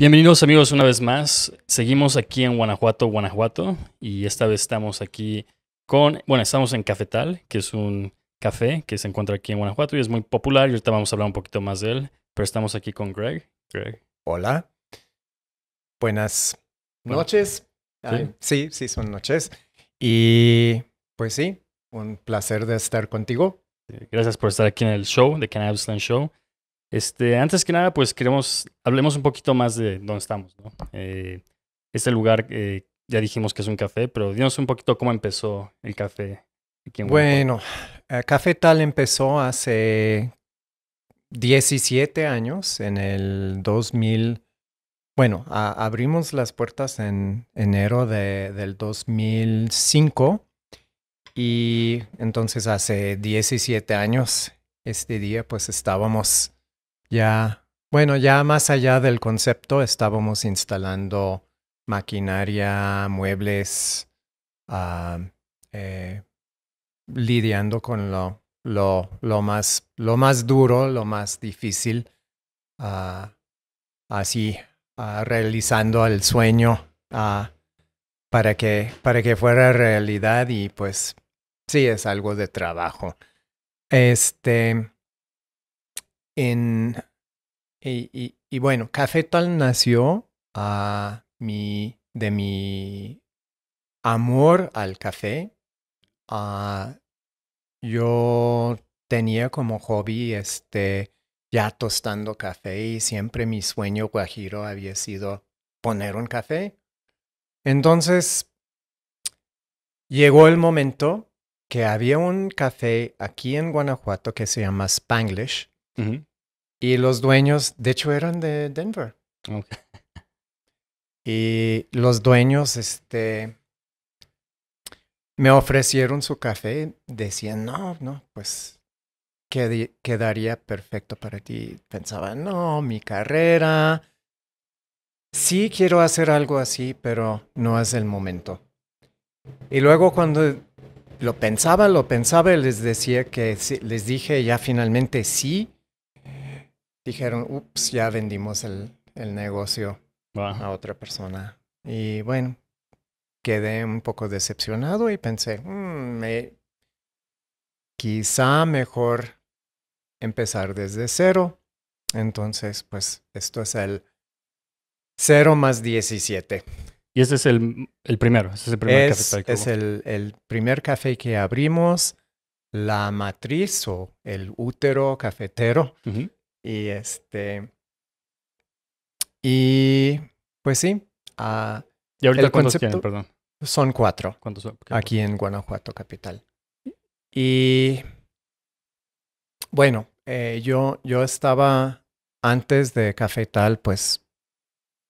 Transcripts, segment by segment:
Bienvenidos amigos una vez más. Seguimos aquí en Guanajuato, Guanajuato, y esta vez estamos aquí con, bueno, estamos en Cafetal, que es un café que se encuentra aquí en Guanajuato y es muy popular y ahorita vamos a hablar un poquito más de él, pero estamos aquí con Greg. Greg. Hola. Buenas noches. ¿sí? sí, son noches. Y pues sí, un placer de estar contigo. Gracias por estar aquí en el show, The Land Show. Este, antes que nada, pues queremos, hablemos un poquito más de dónde estamos, ¿no? Eh, este lugar, eh, ya dijimos que es un café, pero dinos un poquito cómo empezó el café Bueno, Café Tal empezó hace 17 años, en el 2000. Bueno, abrimos las puertas en enero del 2005 y entonces hace 17 años, este día, pues estábamos ya, bueno, ya más allá del concepto, estábamos instalando maquinaria, muebles, ah, eh, lidiando con lo, lo, más, lo más duro, lo más difícil, ah, así, ah, realizando el sueño para, que, para que fuera realidad y pues sí, es algo de trabajo. Este, en, y, bueno, Café Tal nació mi, de mi amor al café. Ah, yo tenía como hobby este, ya tostando café y siempre mi sueño guajiro había sido poner un café. Entonces, llegó el momento que había un café aquí en Guanajuato que se llama Spanglish. Y los dueños, de hecho, eran de Denver. Y los dueños, este, me ofrecieron su café. Decían, no, no, pues quedaría perfecto para ti. Pensaba, no, mi carrera. Sí quiero hacer algo así, pero no es el momento. Y luego cuando lo pensaba, lo pensaba les decía que les dije ya finalmente sí dijeron, ups, ya vendimos el, negocio a otra persona. Y bueno, quedé un poco decepcionado y pensé, mm, quizá mejor empezar desde cero. Entonces, pues esto es el cero más 17. Y ese es el, primero, ese es el primer café. que abrimos. La matriz o el útero cafetero y este. Y pues sí. Ah, ¿Y ahorita cuántos tienen, perdón? Son cuatro. ¿Cuántos Aquí en Guanajuato, capital. Y bueno, eh, yo, yo estaba antes de Café Tal, pues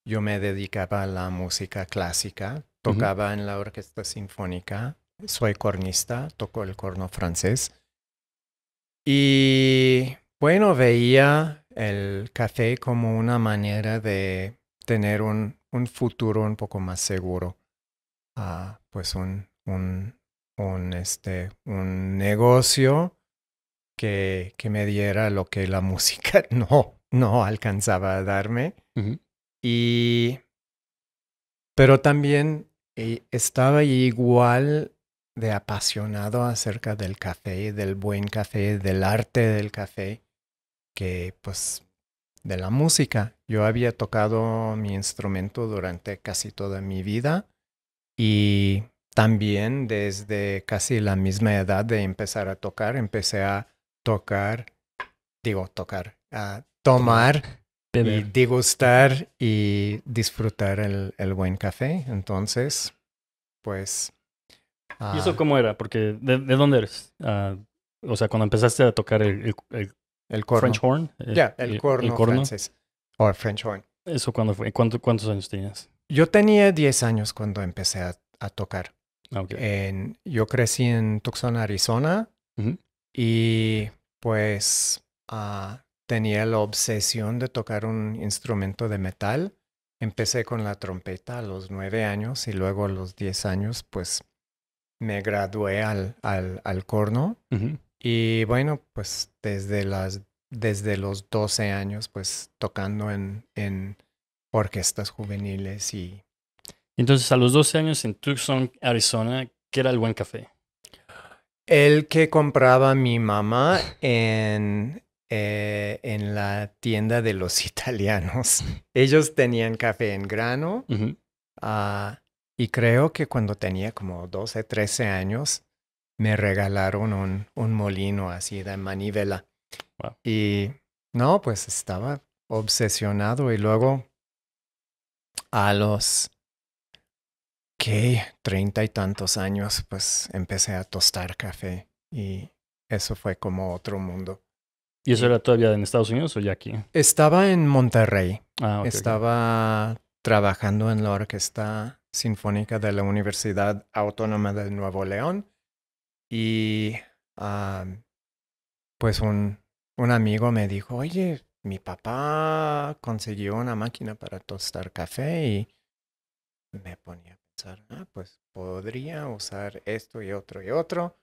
yo me dedicaba a la música clásica, tocaba en la orquesta sinfónica, soy cornista, toco el corno francés. Y bueno, veía el café como una manera de tener un, futuro un poco más seguro. ah pues un, un, este, un negocio que, que, me diera lo que la música no, no alcanzaba a darme. Y. Pero también eh, estaba igual de apasionado acerca del café, del buen café, del arte del café que pues de la música. Yo había tocado mi instrumento durante casi toda mi vida y también desde casi la misma edad de empezar a tocar, empecé a tocar, digo tocar, a tomar Beber. y degustar y disfrutar el, buen café. Entonces, pues... ¿Y ah eso cómo era? Porque, ¿de, dónde eres? Ah, o sea, cuando empezaste a tocar el el corno. French horn. Eh, ya, el, eh, corno francés. O French horn. ¿Eso cuándo fue? ¿Cuántos años tenías? Yo tenía 10 años cuando empecé a, tocar. Ah, en, yo crecí en Tucson, Arizona. Y pues ah, tenía la obsesión de tocar un instrumento de metal. Empecé con la trompeta a los nueve años y luego a los 10 años, pues me gradué al, al, corno. Y bueno, pues desde, las, desde los 12 años, pues tocando en, orquestas juveniles y... Entonces, a los 12 años en Tucson, Arizona, ¿qué era el buen café? El que compraba mi mamá en, eh, la tienda de los italianos. Ellos tenían café en grano ah, y creo que cuando tenía como 12, 13 años, me regalaron un, molino así de manivela. Y no, pues estaba obsesionado y luego a los que treinta y tantos años, pues empecé a tostar café y eso fue como otro mundo. ¿Y eso era todavía en Estados Unidos o ya aquí? Estaba en Monterrey. Ah, estaba trabajando en la Orquesta Sinfónica de la Universidad Autónoma de Nuevo León y pues un, amigo me dijo, oye, mi papá consiguió una máquina para tostar café y me ponía a pensar, ah, pues podría usar esto y otro y otro.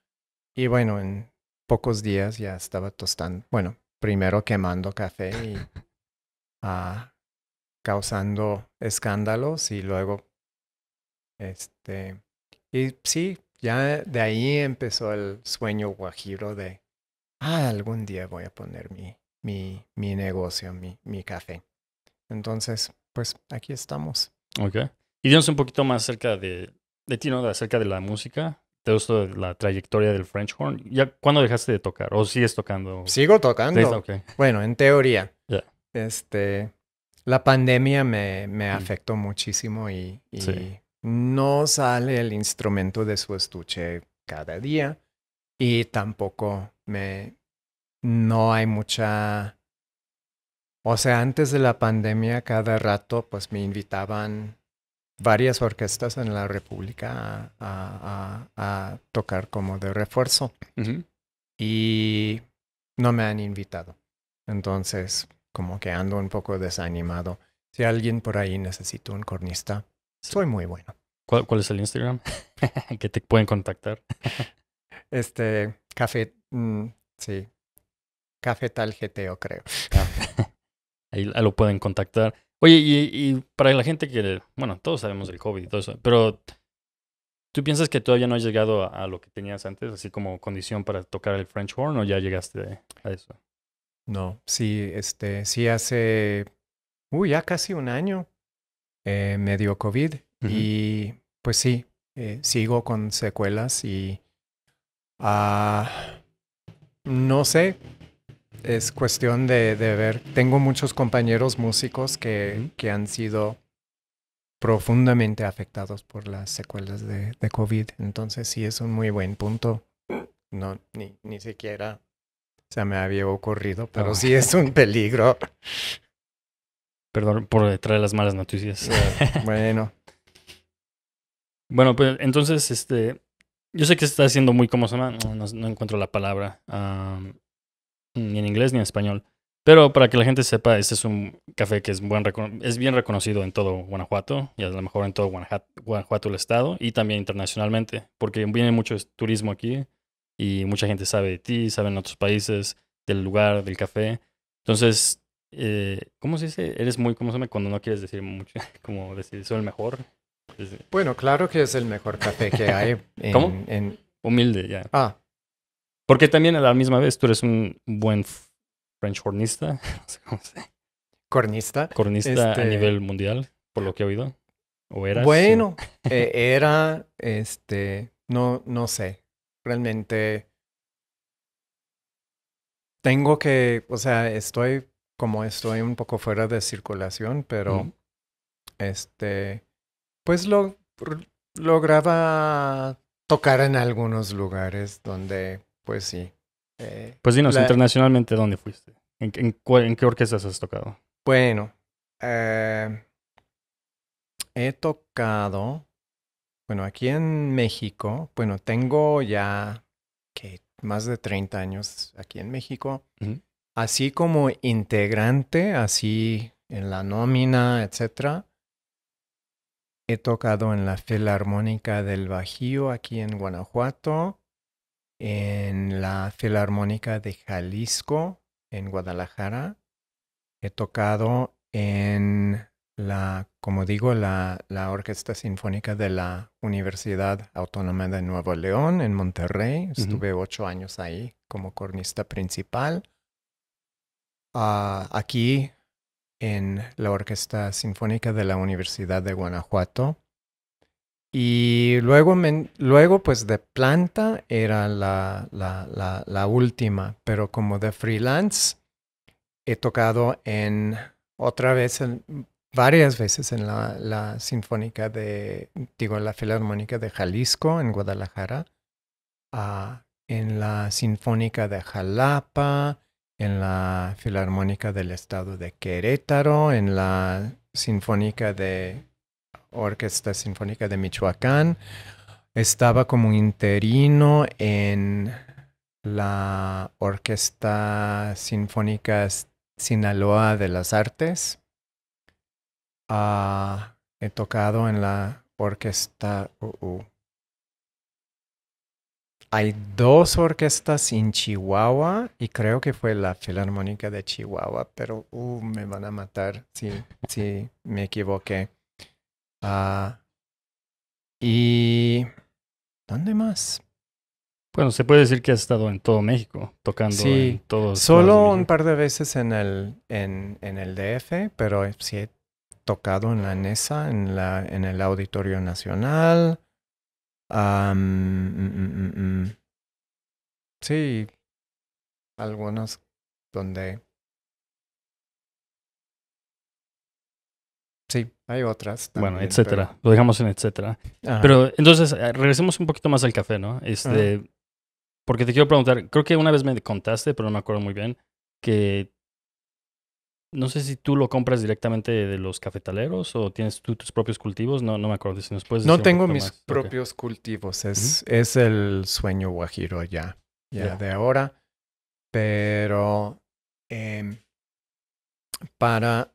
Y bueno, en pocos días ya estaba tostando, bueno, primero quemando café y ah, causando escándalos y luego, este, y sí, ya de ahí empezó el sueño guajiro de, ah, algún día voy a poner mi, mi, mi negocio, mi, café. Entonces, pues aquí estamos. Ok. Y dios un poquito más acerca de, ti, ¿no? acerca de la música, Te gustó la trayectoria del French Horn. ¿Ya cuándo dejaste de tocar? ¿O sigues tocando? Sigo tocando. Okay. Bueno, en teoría. Este, la pandemia me, mm. afectó muchísimo y, no sale el instrumento de su estuche cada día y tampoco me... No hay mucha... O sea, antes de la pandemia, cada rato, pues me invitaban varias orquestas en la República a, tocar como de refuerzo. Y no me han invitado. Entonces, como que ando un poco desanimado. Si alguien por ahí necesita un cornista, soy muy bueno. ¿Cuál, es el Instagram? que te pueden contactar. este, café, mm, sí. tal GTO, creo. Ah. ahí lo pueden contactar. Oye, y, para la gente que, bueno, todos sabemos del COVID y todo eso, pero ¿tú piensas que todavía no has llegado a, lo que tenías antes, así como condición para tocar el French horn, o ya llegaste a eso? No, sí, este, sí hace, uy, ya casi un año eh, me COVID y pues sí, eh, sigo con secuelas y ah, no sé, es cuestión de, ver. Tengo muchos compañeros músicos que, han sido profundamente afectados por las secuelas de, COVID. Entonces sí es un muy buen punto. No, ni, siquiera se me había ocurrido, pero oh. sí es un peligro. Perdón por traer las malas noticias. bueno. Bueno, pues entonces, este, yo sé que está haciendo muy, como... se llama? No, encuentro la palabra, ni en inglés ni en español. Pero para que la gente sepa, este es un café que es, buen, es bien reconocido en todo Guanajuato, y a lo mejor en todo Guanajuato, Guanajuato el estado, y también internacionalmente, porque viene mucho turismo aquí, y mucha gente sabe de ti, sabe en otros países, del lugar, del café. Entonces, eh, ¿cómo se dice? Eres muy, ¿cómo se me? Cuando no quieres decir mucho, como decir, soy el mejor. Bueno, claro que es el mejor café que hay. En, ¿Cómo? Humilde, ya. Ah. Porque también a la misma vez tú eres un buen French hornista, no sé cómo se Cornista. Cornista a este nivel mundial, por lo que he oído. ¿O eras? Bueno, eh, era, este, no, no sé. Realmente tengo que, o sea, estoy como estoy un poco fuera de circulación, pero este, pues lo lograba tocar en algunos lugares donde, pues sí. Eh, pues dinos, internacionalmente, ¿dónde fuiste? ¿En, qué orquestas has tocado? Bueno, eh, he tocado, bueno, aquí en México, bueno, tengo ya que más de 30 años aquí en México así como integrante, así en la nómina, etcétera. He tocado en la Filarmónica del Bajío aquí en Guanajuato, en la Filarmónica de Jalisco en Guadalajara. He tocado en la, como digo, la, Orquesta Sinfónica de la Universidad Autónoma de Nuevo León en Monterrey. Estuve ocho años ahí como cornista principal. Ah, aquí en la Orquesta Sinfónica de la Universidad de Guanajuato. Y luego, pues de planta era la, última, pero como de freelance he tocado en otra vez, varias veces en la, Sinfónica de, digo, la Filarmónica de Jalisco en Guadalajara, ah, en la Sinfónica de Jalapa, en la Filarmónica del Estado de Querétaro, en la Sinfónica de Orquesta Sinfónica de Michoacán. Estaba como interino en la Orquesta Sinfónica Sinaloa de las Artes. Ah, he tocado en la Orquesta hay dos orquestas en Chihuahua y creo que fue la Filarmónica de Chihuahua, pero uh, me van a matar si, me equivoqué. Ah, ¿Y dónde más? Bueno, se puede decir que has estado en todo México, tocando sí, en todos. Solo un par de veces en el, en, el DF, pero sí he tocado en la NESA, en el Auditorio Nacional. Ah, mm, mm, mm, sí, algunos donde... Sí, hay otras. bueno, etcétera. Lo dejamos en etcétera. Pero entonces, eh, regresemos un poquito más al café, ¿no? Este, porque te quiero preguntar, creo que una vez me contaste, pero no me acuerdo muy bien, que no sé si tú lo compras directamente de los cafetaleros o tienes tú tus propios cultivos. No, no me acuerdo si nos puedes No tengo mis propios cultivos. Es, es el sueño guajiro ya, ya de ahora. Pero em, para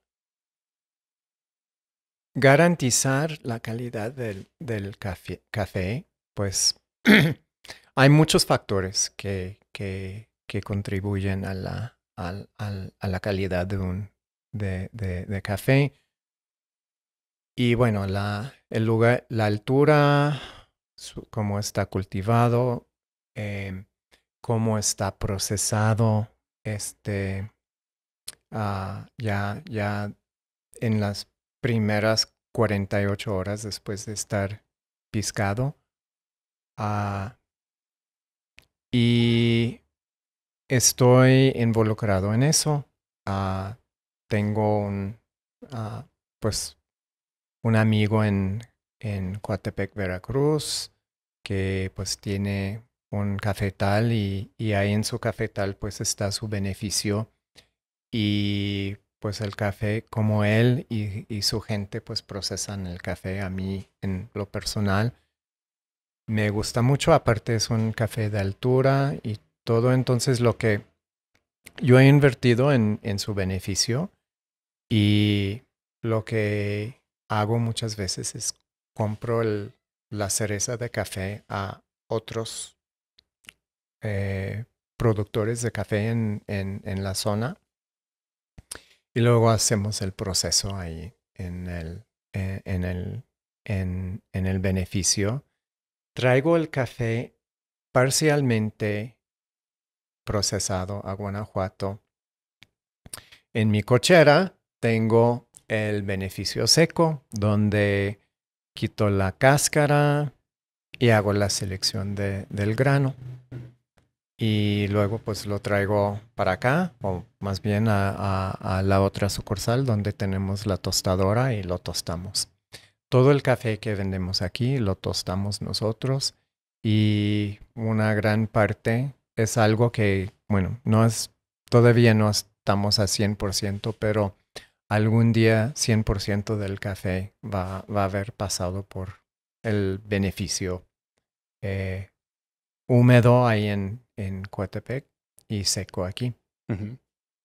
garantizar la calidad del, café, café, pues hay muchos factores que, que, que contribuyen a la, a la calidad de un de, café. Y bueno, la, el lugar, la altura, cómo está cultivado, em, cómo está procesado, este, ah, ya, ya en las primeras 48 horas después de estar piscado. Ah, y estoy involucrado en eso. Ah, tengo un, ah, pues, un amigo en, en Coatepec, Veracruz, que pues tiene un cafetal y, y ahí en su cafetal pues está su beneficio y pues el café como él y, y, su gente pues procesan el café a mí en lo personal. Me gusta mucho, aparte es un café de altura y todo entonces lo que yo he invertido en, en su beneficio y lo que hago muchas veces es compro la cereza de café a otros eh, productores de café en, la zona y luego hacemos el proceso ahí en el, eh, en, el, en el beneficio. Traigo el café parcialmente procesado a Guanajuato. En mi cochera tengo el beneficio seco, donde quito la cáscara y hago la selección del grano. Y luego pues lo traigo para acá, o más bien a, a la otra sucursal donde tenemos la tostadora y lo tostamos. Todo el café que vendemos aquí lo tostamos nosotros y una gran parte es algo que, bueno, no es, todavía no estamos a 100%, pero algún día 100% del café va, va, a haber pasado por el beneficio eh, húmedo ahí en, en Coatepec y seco aquí.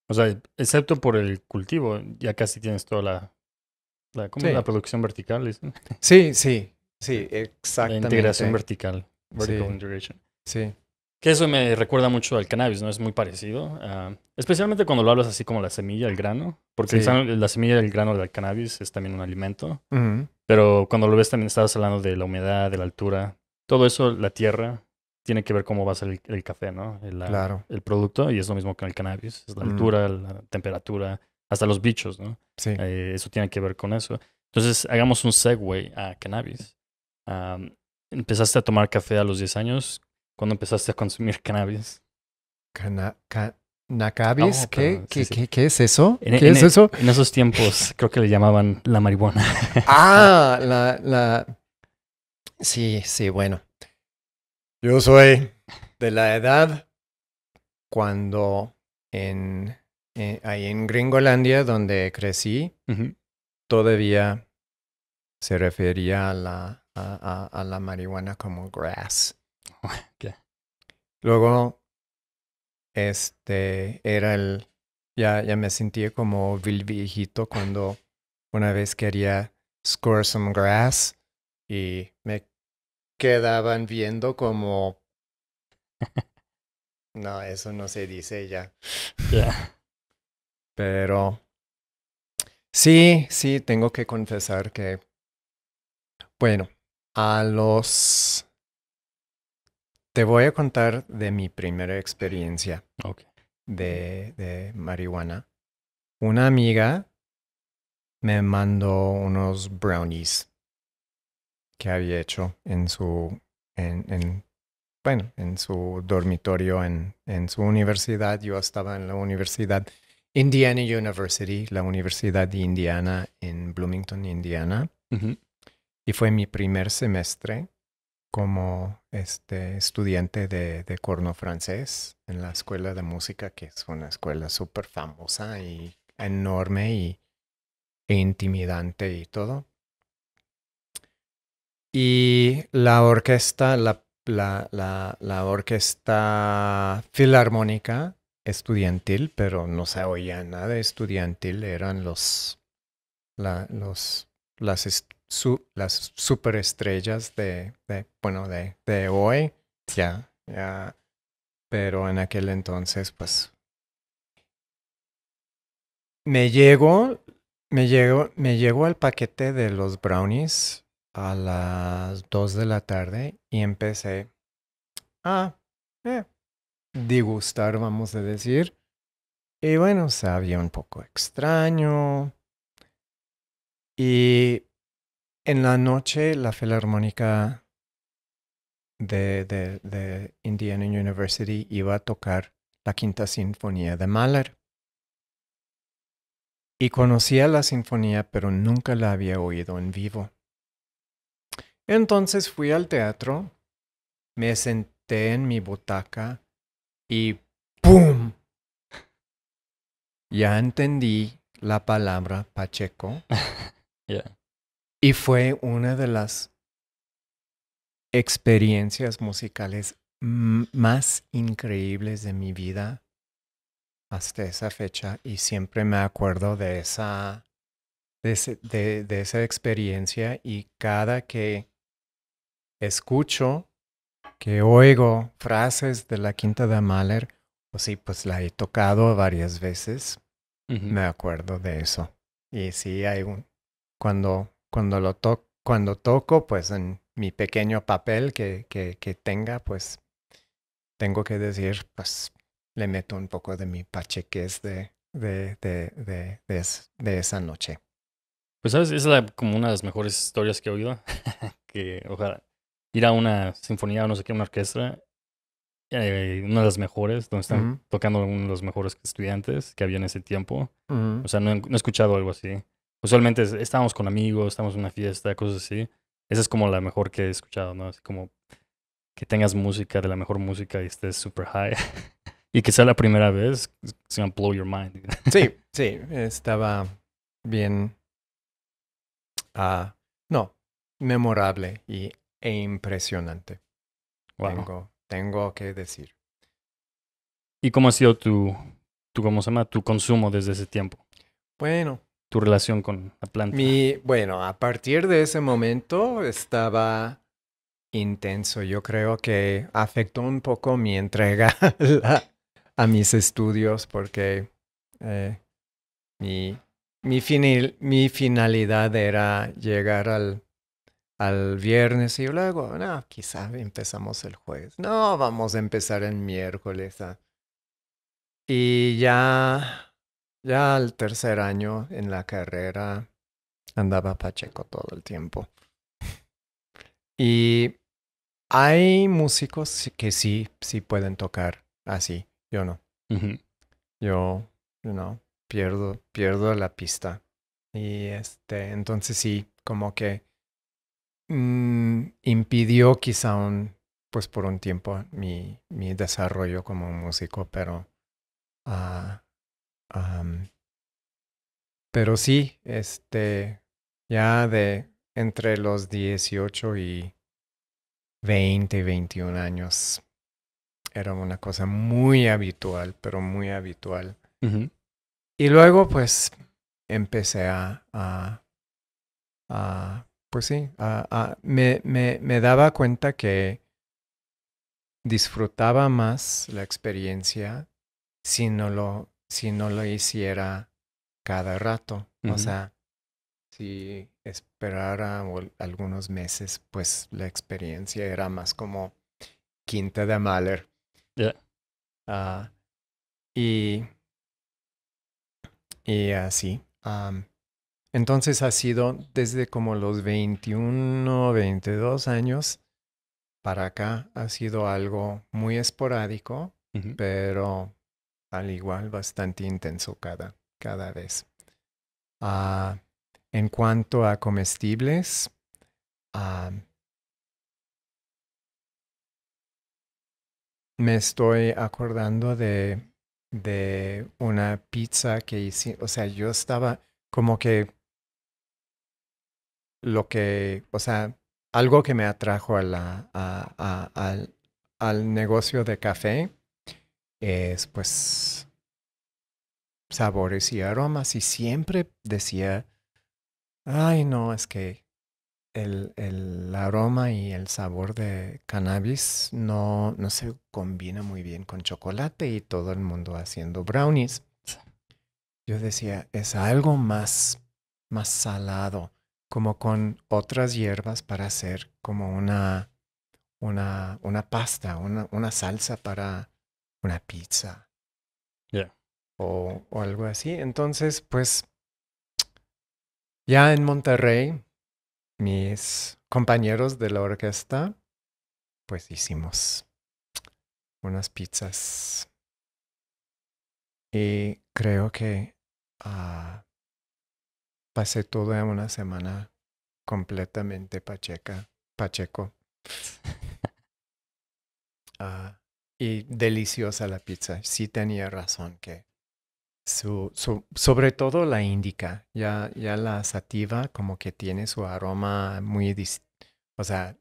O sea, excepto por el cultivo, ya casi tienes toda la, la, la producción vertical. Sí, sí, sí, exactamente. La integración vertical, vertical integration. Sí. Que eso me recuerda mucho al cannabis, ¿no? Es muy parecido. Ah, especialmente cuando lo hablas así como la semilla, el grano. Porque la semilla del grano del cannabis es también un alimento. Pero cuando lo ves también estabas hablando de la humedad, de la altura. Todo eso, la tierra, tiene que ver cómo va a ser el, café, ¿no? El, claro. el producto. Y es lo mismo con el cannabis. Es la altura, la temperatura, hasta los bichos, ¿no? Sí. Eh, eso tiene que ver con eso. Entonces, hagamos un segue a cannabis. Ah, empezaste a tomar café a los 10 años cuando empezaste a consumir cannabis? Cana ¿Qué, es eso? ¿Qué es eso? En e, esos tiempos creo que le llamaban la marihuana. ah, la, Sí, sí, bueno. Yo soy de la edad cuando en, eh, ahí en Gringolandia, donde crecí, todavía se refería a la, a la marihuana como grass. Luego, este, era el, ya, ya me sentía como vil viejito cuando una vez quería score some grass y me quedaban viendo como... No, eso no se dice ya. Pero sí, sí, tengo que confesar que, bueno, a los te voy a contar de mi primera experiencia de, marihuana. Una amiga me mandó unos brownies que había hecho en su, bueno, en su dormitorio, en, su universidad. Yo estaba en la universidad Indiana University, la Universidad de Indiana en Bloomington, Indiana. Y fue mi primer semestre como este, estudiante de, corno francés en la escuela de música, que es una escuela súper famosa y enorme y, e intimidante y todo. Y la orquesta, la, orquesta filarmónica estudiantil, pero no se oía nada estudiantil, eran los, la, los, las superestrellas de, de bueno, de, hoy, ya, ya, pero en aquel entonces, pues, me llegó, me llegó, me llegó al paquete de los brownies a las 2 de la tarde y empecé a eh, disgustar, vamos a decir. Y bueno, sabía un poco extraño. Y en la noche, la Filarmónica de, Indiana University iba a tocar la Quinta Sinfonía de Mahler. Y conocía la sinfonía, pero nunca la había oído en vivo. Entonces fui al teatro, me senté en mi butaca y ¡pum! Ya entendí la palabra Pacheco. Ya. Y fue una de las experiencias musicales más increíbles de mi vida hasta esa fecha y siempre me acuerdo de esa, de, esa experiencia y cada que escucho, que oigo frases de la Quinta de Mahler, o pues sí, pues la he tocado varias veces, me acuerdo de eso. Y sí, hay un, cuando cuando lo toco, cuando toco, pues en mi pequeño papel que, que, que tenga, pues tengo que decir, pues le meto un poco de mi pacheques de, de, de, de, de, esa noche. Pues, ¿sabes? es como una de las mejores historias que he oído. que, ojalá, ir a una sinfonía no sé qué, una orquesta, eh, una de las mejores, donde están tocando uno de los mejores estudiantes que había en ese tiempo. O sea, no he escuchado algo así usualmente estábamos con amigos, estamos en una fiesta, cosas así. Esa es como la mejor que he escuchado, ¿no? Así como que tengas música de la mejor música y estés super high. y que sea la primera vez, se llama blow your mind. sí, sí, estaba bien. Ah, no, memorable y, e impresionante. Tengo, tengo que decir. ¿Y cómo ha sido tu, tu, cómo se llama, tu consumo desde ese tiempo? Bueno, tu relación con planta. Mi, bueno, a partir de ese momento estaba intenso. Yo creo que afectó un poco mi entrega a mis estudios porque eh, mi, mi, mi, finalidad era llegar al, al viernes y luego, no, quizás empezamos el jueves. No, vamos a empezar el miércoles. Ah, y ya ya al tercer año en la carrera andaba Pacheco todo el tiempo. Y hay músicos que sí, sí pueden tocar así. Yo no. Yo, no pierdo, pierdo la pista. Y este, entonces sí, como que mm, impidió quizá un, pues por un tiempo mi, mi desarrollo como músico, pero ah, pero sí, este, ya de entre los 18 y 20, 21 años, era una cosa muy habitual, pero muy habitual. Y luego, pues, empecé a, pues sí, me, me daba cuenta que disfrutaba más la experiencia si no lo si no lo hiciera cada rato. O sea, si esperara algunos meses, pues la experiencia era más como quinta de Mahler. Ah, y, y así. entonces ha sido desde como los 21, 22 años para acá, ha sido algo muy esporádico, pero igual bastante intenso cada, cada vez. Ah, en cuanto a comestibles, ah, me estoy acordando de, una pizza que hice, o sea, yo estaba como que lo que, o sea, algo que me atrajo a la, al negocio de café es pues sabores y aromas y siempre decía, ay no, es que el, aroma y el sabor de cannabis no, no se combina muy bien con chocolate y todo el mundo haciendo brownies. Yo decía, es algo más, más salado, como con otras hierbas para hacer como una, una, una pasta, una salsa para, una pizza. O, algo así. Entonces, pues, ya en Monterrey, mis compañeros de la orquesta, pues hicimos unas pizzas. Y creo que ah, pasé toda una semana completamente pacheca, pacheco. Ah, y deliciosa la pizza. Sí tenía razón que su, sobre todo la indica, ya, ya la sativa como que tiene su aroma muy O sea,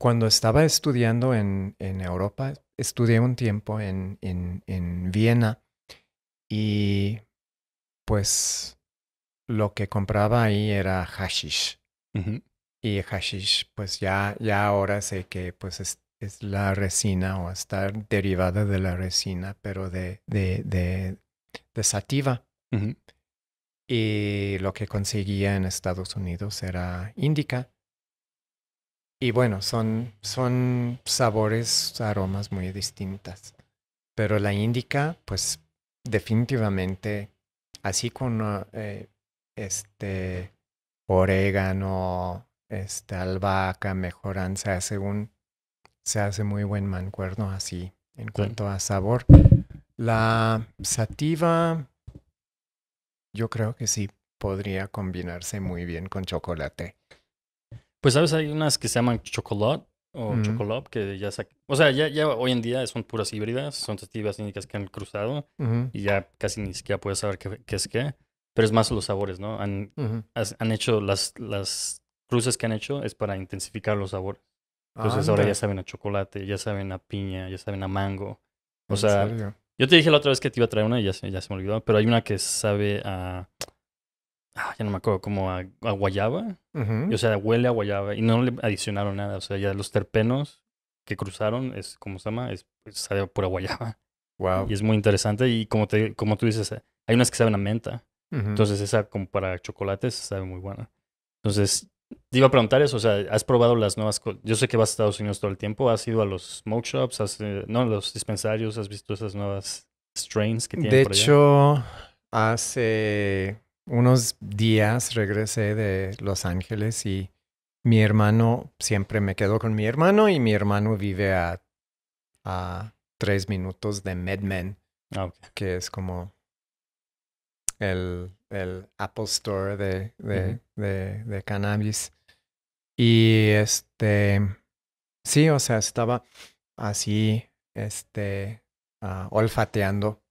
cuando estaba estudiando en, Europa, estudié un tiempo en, en, en Viena y pues lo que compraba ahí era hashish. Y hashish, pues ya, ya ahora sé que pues es, es la resina o estar derivada de la resina, pero de, de, de, sativa. Y lo que conseguía en Estados Unidos era índica Y bueno, son, son sabores, aromas muy distintas. Pero la índica pues definitivamente, así con eh, este orégano, este albahaca, mejoranza, según se hace muy buen mancuerno así en cuanto a sabor. La sativa, yo creo que sí podría combinarse muy bien con chocolate. Pues sabes, hay unas que se llaman chocolate o chocolate que ya o sea, ya, hoy en día son puras híbridas, son sativas únicas que han cruzado y ya casi ni siquiera puedes saber qué, es qué, pero es más los sabores, ¿no? Han, han hecho las, las cruces que han hecho es para intensificar los sabores. Entonces ah, ahora ya saben a chocolate, ya saben a piña, ya saben a mango. O sea, yo te dije la otra vez que te iba a traer una y ya, ya se me olvidó, pero hay una que sabe a... Ah, ya no me acuerdo, como a, guayaba. o sea, huele a guayaba y no le adicionaron nada. O sea, ya los terpenos que cruzaron, es como se llama, es, sabe a pura guayaba. Wow. Y es muy interesante y como, te, como tú dices, hay unas que saben a menta. Entonces esa como para chocolates sabe muy buena. Entonces te iba a preguntar eso, o sea, ¿has probado las nuevas cosas? Yo sé que vas a Estados Unidos todo el tiempo, ¿has ido a los smoke shops, has, eh, no, los dispensarios, has visto esas nuevas strains que tienen De por allá? hecho, hace unos días regresé de Los Ángeles y mi hermano, siempre me quedo con mi hermano y mi hermano vive a, tres minutos de MedMen, Men. Ah, que es como el el Apple Store de, de, cannabis. Y este, sí, o sea, estaba así, este, ah, olfateando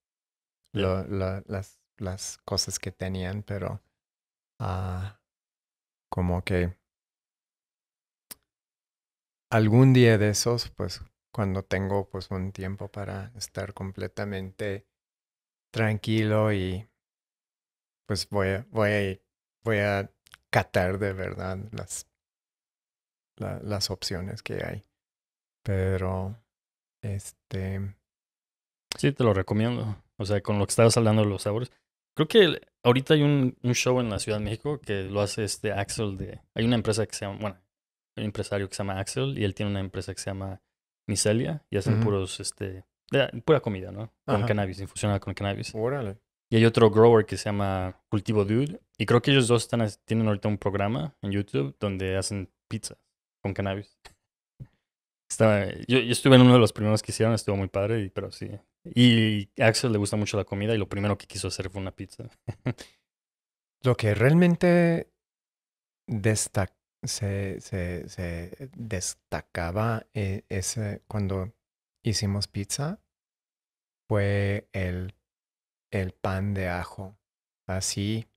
las, cosas que tenían, pero ah, como que algún día de esos, pues cuando tengo pues un tiempo para estar completamente tranquilo y pues voy a, voy voy a catar de verdad las, las opciones que hay. Pero, este... Sí, te lo recomiendo. O sea, con lo que estabas hablando de los sabores. Creo que ahorita hay un, un, show en la Ciudad de México que lo hace este Axel de... Hay una empresa que se llama... Bueno, hay un empresario que se llama Axel y él tiene una empresa que se llama Micelia y hacen puros, este... pura comida, ¿no? Con cannabis, infusionada con cannabis. Órale. Y hay otro grower que se llama Cultivo Dude. Y creo que ellos dos tienen ahorita un programa en YouTube donde hacen pizza con cannabis. Estaba, yo, estuve en uno de los primeros que hicieron, estuvo muy padre, pero sí. Y a Axel le gusta mucho la comida y lo primero que quiso hacer fue una pizza. lo que realmente se, destacaba eh, ese, cuando hicimos pizza fue el el pan de ajo. Así,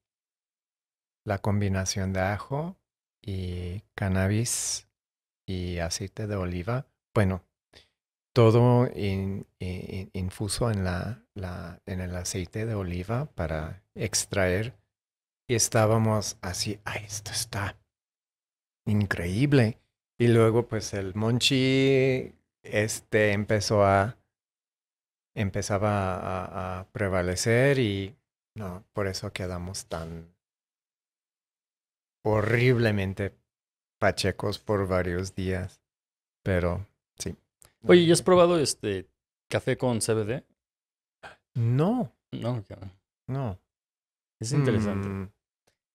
la combinación de ajo y cannabis y aceite de oliva, bueno, todo infuso en, la, en el aceite de oliva para extraer. Y estábamos así, ay, esto está increíble. Y luego pues el Monchi este, empezó a empezaba a, prevalecer y no, por eso quedamos tan horriblemente pachecos por varios días. Pero sí. Oye, ¿y has probado este café con CBD? No. No, no. Es interesante. Mm.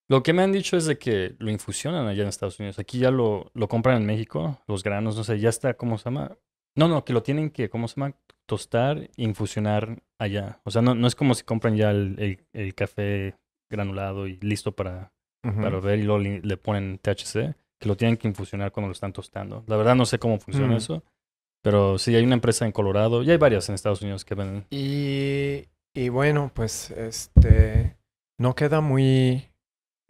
Lo que me han dicho es de que lo infusionan allá en Estados Unidos. Aquí ya lo, lo compran en México, los granos, no sé, ya está, ¿cómo se llama? No, no, que lo tienen que, ¿cómo se llama? tostar, infusionar allá. O sea, no, no es como si compran ya el, café granulado y listo para, ver y luego le, ponen THC, que lo tienen que infusionar cuando lo están tostando. La verdad no sé cómo funciona mm. eso, pero sí, hay una empresa en Colorado y hay varias en Estados Unidos que venden. Y, bueno, pues este, no queda muy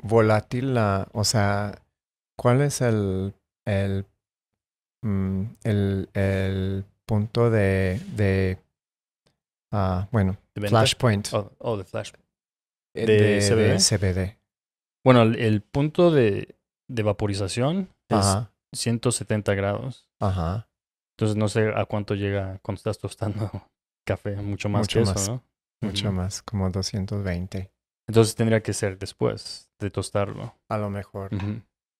volátil la, o sea, ¿cuál es el, el, mm, el punto de, ah, bueno, Flashpoint. o oh, oh, de Flashpoint. Eh, de, CBD. Bueno, el, punto de, vaporización es 170 grados. Ajá. Entonces no sé a cuánto llega cuando estás tostando café, mucho más mucho más, ¿no? Mucho más, como 220. Entonces tendría que ser después de tostarlo. A lo mejor.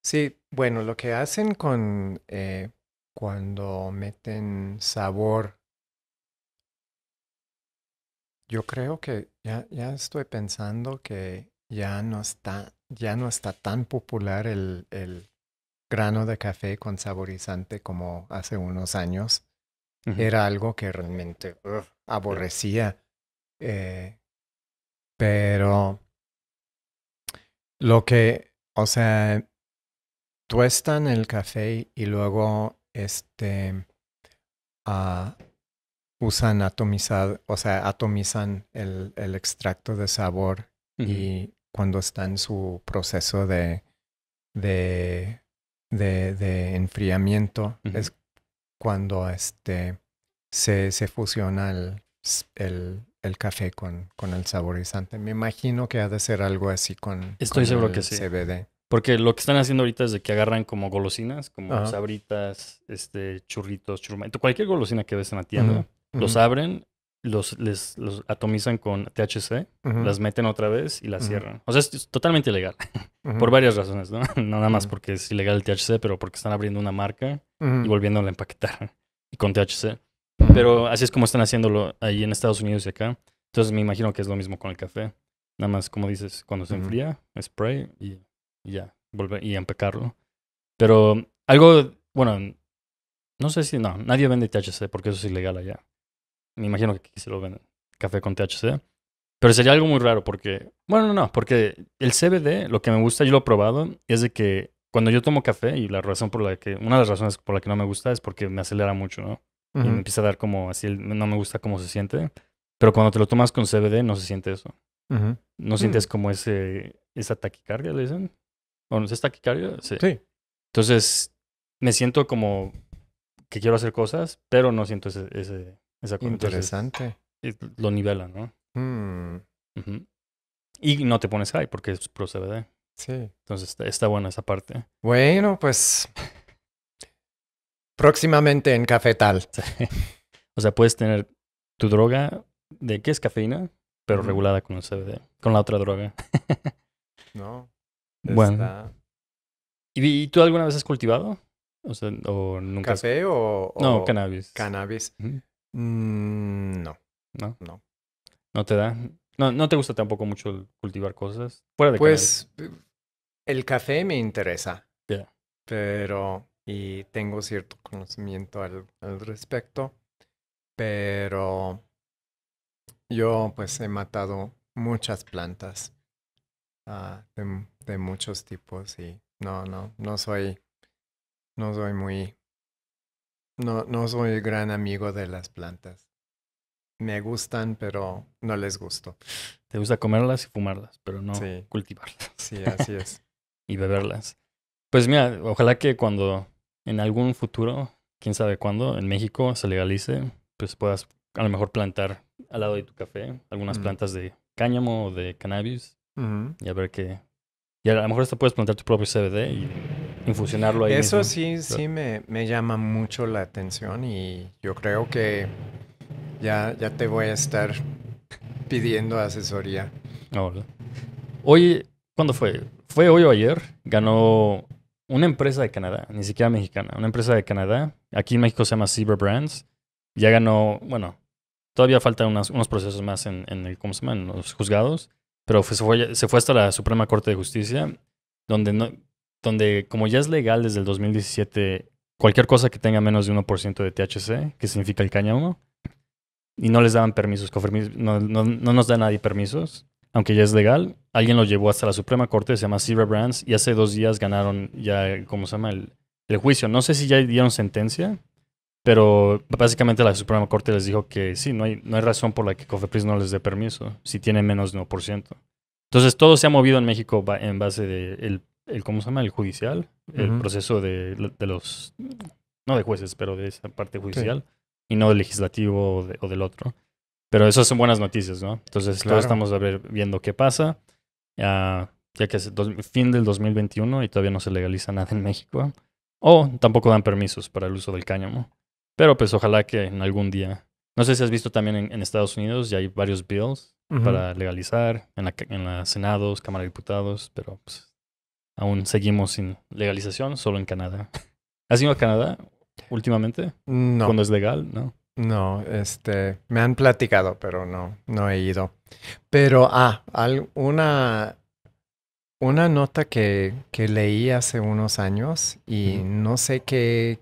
Sí, bueno, lo que hacen con eh, cuando meten sabor. Yo creo que ya, ya estoy pensando que ya no está, ya no está tan popular el, grano de café con saborizante como hace unos años. Era algo que realmente aborrecía. Eh, pero lo que, o sea, tuestan el café y luego este, ah, usan atomizado, o sea, atomizan el, extracto de sabor y cuando está en su proceso de, de, enfriamiento es cuando este, se, fusiona el, el, café con, con, el saborizante. Me imagino que ha de ser algo así con, Estoy seguro que sí. CBD. Porque lo que están haciendo ahorita es de que agarran como golosinas, como sabritas, este, churritos, cualquier golosina que ves en la tienda, los abren, los, les, los atomizan con THC, las meten otra vez y las cierran. O sea, es, totalmente ilegal. por varias razones, ¿no? No nada más porque es ilegal el THC, pero porque están abriendo una marca y volviéndola a empaquetar con THC. Pero así es como están haciéndolo ahí en Estados Unidos y acá. Entonces me imagino que es lo mismo con el café. Nada más, como dices, cuando se enfría, spray y ya, volver y empecarlo. Pero algo, bueno, no sé si no, nadie vende THC porque eso es ilegal allá. Me imagino que aquí se lo venden, café con THC. Pero sería algo muy raro porque, bueno, no, no, porque el CBD, lo que me gusta, yo lo he probado, es de que cuando yo tomo café y la razón por la que, una de las razones por la que no me gusta es porque me acelera mucho, ¿no? Y me empieza a dar como así, no me gusta cómo se siente. Pero cuando te lo tomas con CBD no se siente eso. No sientes mm. como ese, esa taquicardia, le dicen. ¿O no es taquicardia? Sí. Entonces, me siento como que quiero hacer cosas, pero no siento ese, esa cosa. Interesante. lo nivela, ¿no? Mm. Y no te pones high porque es pro CBD. Sí. Entonces, está, buena esa parte. Bueno, pues. próximamente en Cafetal. Sí. O sea, puedes tener tu droga de que es cafeína, pero regulada con el CBD, con la otra droga. no. Bueno. ¿Y, tú alguna vez has cultivado? O, sea, ¿o nunca. ¿Café o, No, cannabis. Cannabis. Mm, no. No. No. No te da. No, no te gusta tampoco mucho cultivar cosas. Fuera de Pues el café me interesa. Pero. Y tengo cierto conocimiento al, respecto. Pero. Yo, pues, he matado muchas plantas. Ah, de muchos tipos y no, no, no soy, no soy muy, no, no soy gran amigo de las plantas. Me gustan, pero no les gusto. Te gusta comerlas y fumarlas, pero no cultivarlas. Sí, así es. y beberlas. Pues mira, ojalá que cuando en algún futuro, quién sabe cuándo, en México se legalice, pues puedas a lo mejor plantar al lado de tu café algunas mm. plantas de cáñamo o de cannabis y a ver qué, y a lo mejor hasta puedes plantar tu propio CBD y infusionarlo ahí. Eso sí, sí me, llama mucho la atención y yo creo que ya, ya te voy a estar pidiendo asesoría. Hoy, ah, ¿cuándo fue? Fue hoy o ayer, ganó una empresa de Canadá, ni siquiera mexicana, una empresa de Canadá. Aquí en México se llama Cyber Brands. Ya ganó, bueno, todavía faltan unos procesos más en, en el, ¿cómo se En los juzgados pero se, fue, hasta la Suprema Corte de Justicia, donde, no, donde como ya es legal desde el 2017 cualquier cosa que tenga menos de 1% de THC, que significa el cáñamo, y no les daban permisos, no, no, nos da nadie permisos, aunque ya es legal. Alguien lo llevó hasta la Suprema Corte, se llama Sierra Brands, y hace dos días ganaron ya, ¿cómo se llama? El, el juicio. No sé si ya dieron sentencia, pero básicamente la Suprema Corte les dijo que sí, no hay, no hay razón por la que Cofepris no les dé permiso, si tiene menos de 1%. Entonces todo se ha movido en México en base de el, el ¿cómo se llama? El judicial, el proceso de, los, no de jueces, pero de esa parte judicial, y no del legislativo o, del otro. Pero eso son buenas noticias, ¿no? Entonces luego estamos ver, viendo qué pasa. ya que es fin del 2021 y todavía no se legaliza nada en México. O tampoco dan permisos para el uso del cáñamo. Pero pues ojalá que en algún día. No sé si has visto también en, Estados Unidos, ya hay varios bills para legalizar en la, en Senados, Cámara de Diputados, pero pues, aún seguimos sin legalización, solo en Canadá. ¿Has ido a Canadá últimamente? No. Cuando es legal, ¿no? No, este, me han platicado, pero no, no he ido. Pero, ah, una, una nota que, que leí hace unos años y no sé qué,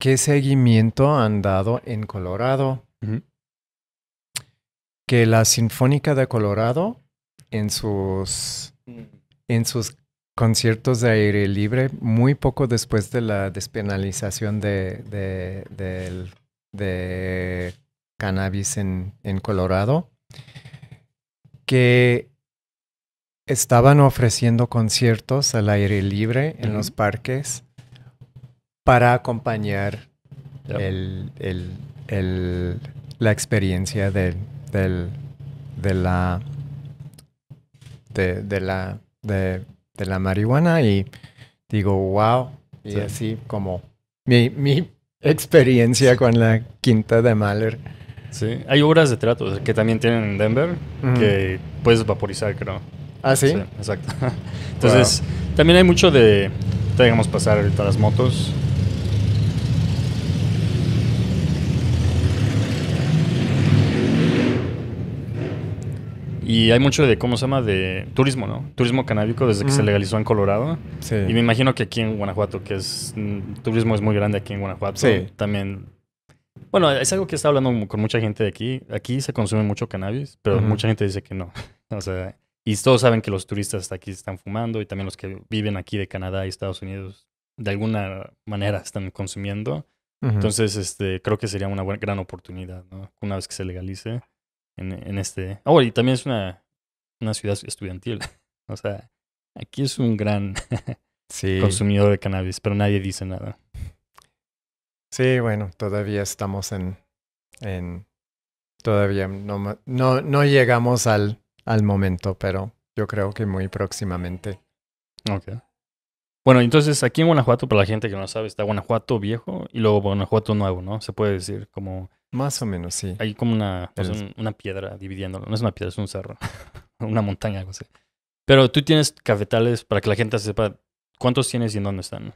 qué seguimiento han dado en Colorado. Que la Sinfónica de Colorado en sus, en sus conciertos de aire libre, muy poco después de la despenalización de, cannabis en, Colorado, que estaban ofreciendo conciertos al aire libre en los parques para acompañar la experiencia de, del, de la de, la de, la marihuana y digo wow y así como mi, experiencia con la quinta de Mahler sí hay obras de trato que también tienen en Denver que puedes vaporizar creo ah sí, exacto entonces también hay mucho de digamos pasar ahorita las motos Y hay mucho de, ¿cómo se llama? De turismo, ¿no? Turismo canábico desde que se legalizó en Colorado. Sí. Y me imagino que aquí en Guanajuato, que es. Mm, turismo es muy grande aquí en Guanajuato. También. Bueno, es algo que está hablando con mucha gente de aquí. Aquí se consume mucho cannabis, pero mucha gente dice que no. o sea, y todos saben que los turistas aquí están fumando y también los que viven aquí de Canadá y Estados Unidos de alguna manera están consumiendo. Entonces, este, creo que sería una gran oportunidad, ¿no? Una vez que se legalice en, este... Oh, y también es una, ciudad estudiantil. o sea, aquí es un gran consumidor de cannabis, pero nadie dice nada. Sí, bueno, todavía estamos en... todavía no, no, llegamos al, al momento, pero yo creo que muy próximamente. Ok. Bueno, entonces aquí en Guanajuato, para la gente que no sabe, está Guanajuato viejo y luego Guanajuato nuevo, ¿no? Se puede decir como más o menos, sí. Hay como una, pues, una piedra dividiéndolo. No es una piedra, es un cerro. una montaña, algo así. Pero tú tienes cafetales para que la gente sepa cuántos tienes y en dónde están.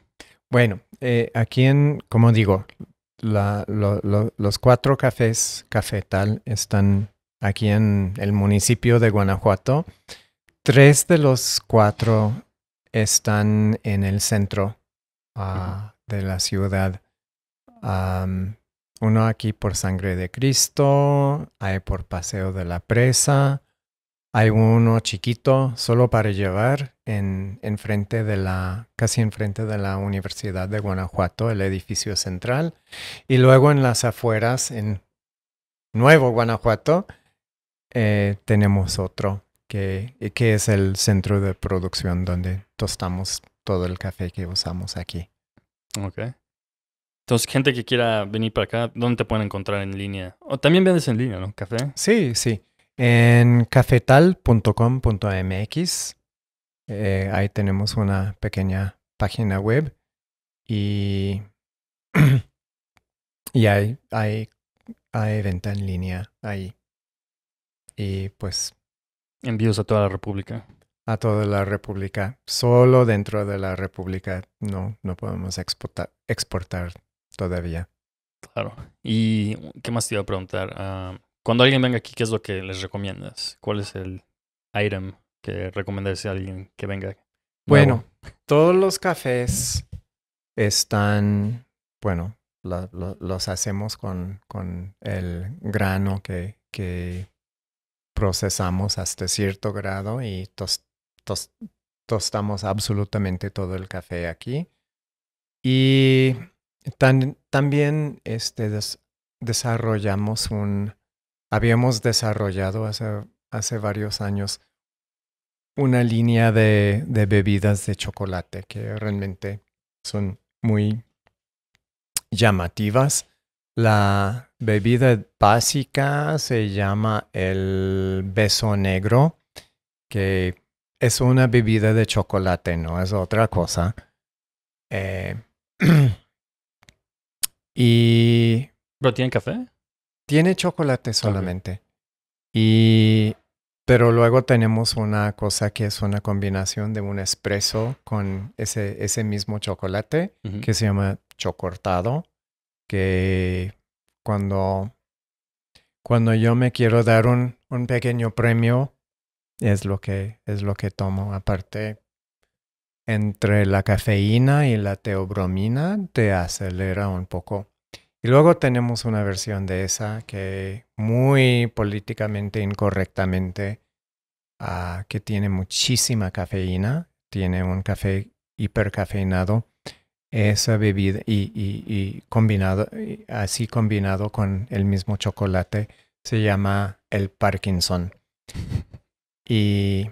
Bueno, eh, aquí en, como digo, los cuatro cafés cafetal están aquí en el municipio de Guanajuato. Tres de los cuatro están en el centro ah, de la ciudad. Uno aquí por Sangre de Cristo, hay por Paseo de la Presa, hay uno chiquito solo para llevar en, frente de la, casi enfrente de la Universidad de Guanajuato, el edificio central. Y luego en las afueras, en Nuevo Guanajuato, eh, tenemos otro que, que es el centro de producción donde tostamos todo el café que usamos aquí. Okay. Entonces, gente que quiera venir para acá, ¿dónde te pueden encontrar en línea? O también vendes en línea, ¿no? ¿Café? Sí, sí. En cafetal.com.mx, eh, ahí tenemos una pequeña página web y, y hay, hay, venta en línea ahí. Y pues... Envíos a toda la República a toda la República. Solo dentro de la República no, no podemos exportar Todavía. Claro. ¿Y qué más te iba a preguntar? Ah, cuando alguien venga aquí, ¿qué es lo que les recomiendas? ¿Cuál es el item que recomiendas a alguien que venga? Bueno, todos los cafés están, bueno, los hacemos con, con el grano que, que, procesamos hasta cierto grado y tostamos absolutamente todo el café aquí. Y también este, desarrollamos un, habíamos desarrollado hace, varios años una línea de, de, bebidas de chocolate que realmente son muy llamativas. La bebida básica se llama el beso negro, que es una bebida de chocolate, no es otra cosa. Eh, Y... ¿Pero tiene café? Tiene chocolate solamente. Y... Pero luego tenemos una cosa que es una combinación de un espresso con ese, ese mismo chocolate que se llama chocortado, que cuando, cuando yo me quiero dar un, un pequeño premio, es lo que, es lo que tomo. Aparte, entre la cafeína y la teobromina te acelera un poco. Y luego tenemos una versión de esa que muy políticamente incorrectamente, ah, que tiene muchísima cafeína, tiene un café hipercafeinado, esa bebida y, combinado, así combinado con el mismo chocolate, se llama el Parkinson. Y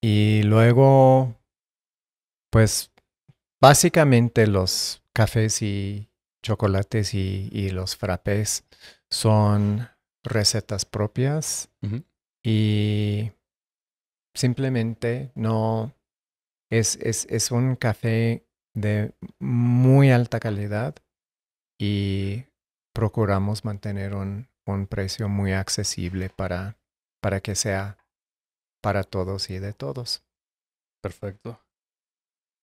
y luego, pues básicamente los cafés y chocolates y, los frappés son recetas propias y simplemente no es, un café de muy alta calidad y procuramos mantener un, un precio muy accesible para, para que sea para todos y de todos. Perfecto.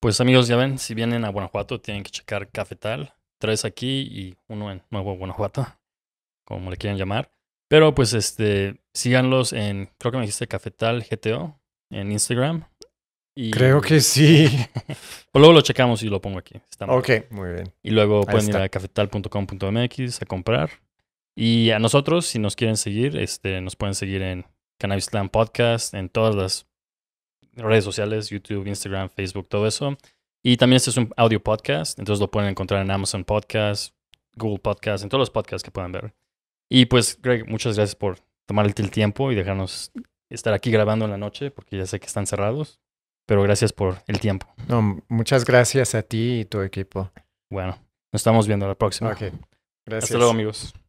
Pues amigos, ya ven, si vienen a Guanajuato tienen que checar Cafetal, tres aquí y uno en Nuevo Guanajuato, como le quieran llamar. Pero pues este, síganlos en, creo que me dijiste Cafetal GTO en Instagram. creo que sí. Pues, luego lo checamos y lo pongo aquí. ok, muy bien. Y luego pueden ir a cafetal.com.mx a comprar. Y a nosotros, si nos quieren seguir, este, nos pueden seguir en Cannabis Slam Podcast, en todas las redes sociales, YouTube, Instagram, Facebook, todo eso. Y también este es un audio podcast, entonces lo pueden encontrar en Amazon Podcast, Google Podcast, en todos los podcasts que puedan ver. Y pues, Greg, muchas gracias por tomar el tiempo y dejarnos estar aquí grabando en la noche, porque ya sé que están cerrados, pero gracias por el tiempo. No, muchas gracias a ti y tu equipo. Bueno, nos estamos viendo la próxima. Ok. Gracias. Hasta luego, amigos.